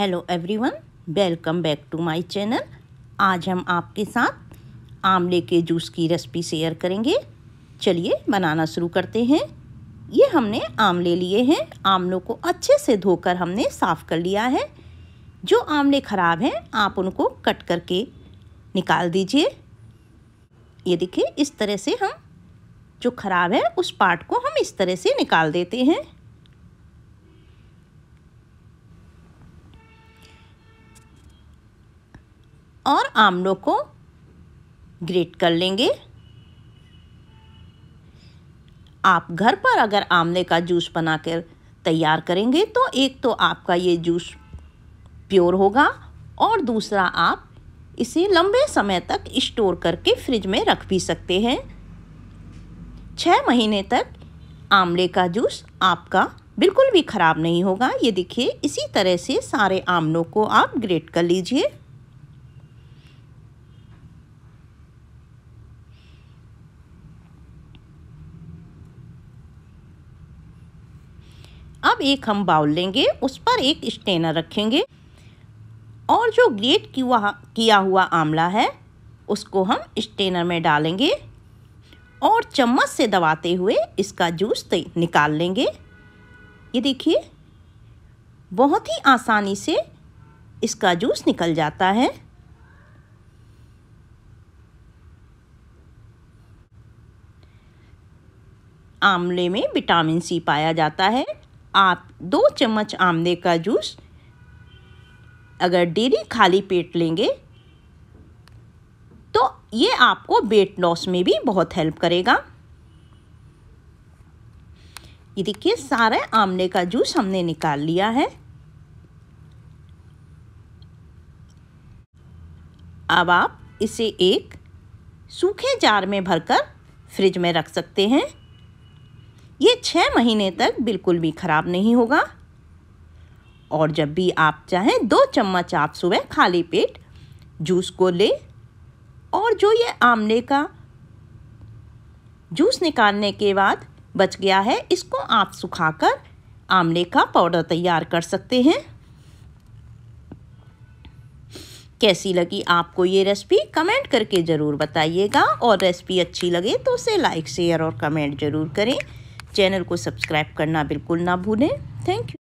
hello everyone welcome back to my channel आज हम आपके साथ आमले के जूस की रेसिपी शेयर करेंगे चलिए बनाना शुरू करते हैं ये हमने आमले लिए हैं आमलों को अच्छे से धोकर हमने साफ़ कर लिया है जो आमले ख़राब हैं आप उनको कट करके निकाल दीजिए ये देखिए इस तरह से हम जो ख़राब है उस पार्ट को हम इस तरह से निकाल देते हैं और आमलों को ग्रेट कर लेंगे आप घर पर अगर आमले का जूस बनाकर तैयार करेंगे तो एक तो आपका ये जूस प्योर होगा और दूसरा आप इसे लंबे समय तक स्टोर करके फ्रिज में रख भी सकते हैं छः महीने तक आमले का जूस आपका बिल्कुल भी ख़राब नहीं होगा ये देखिए इसी तरह से सारे आमलों को आप ग्रेट कर लीजिए अब एक हम बाउल लेंगे उस पर एक स्टेनर रखेंगे और जो ग्रेट किया हुआ आमला है उसको हम स्टेनर में डालेंगे और चम्मच से दबाते हुए इसका जूस निकाल लेंगे ये देखिए बहुत ही आसानी से इसका जूस निकल जाता है आमले में विटामिन सी पाया जाता है आप दो चम्मच आमले का जूस अगर डेली खाली पेट लेंगे तो ये आपको वेट लॉस में भी बहुत हेल्प करेगा ये देखिए सारे आमले का जूस हमने निकाल लिया है अब आप इसे एक सूखे जार में भरकर फ्रिज में रख सकते हैं ये छः महीने तक बिल्कुल भी ख़राब नहीं होगा और जब भी आप चाहें दो चम्मच आप सुबह खाली पेट जूस को ले और जो ये आमले का जूस निकालने के बाद बच गया है इसको आप सुखाकर आमले का पाउडर तैयार कर सकते हैं कैसी लगी आपको ये रेसिपी कमेंट करके ज़रूर बताइएगा और रेसिपी अच्छी लगे तो उसे लाइक शेयर और कमेंट ज़रूर करें चैनल को सब्सक्राइब करना बिल्कुल ना भूलें थैंक यू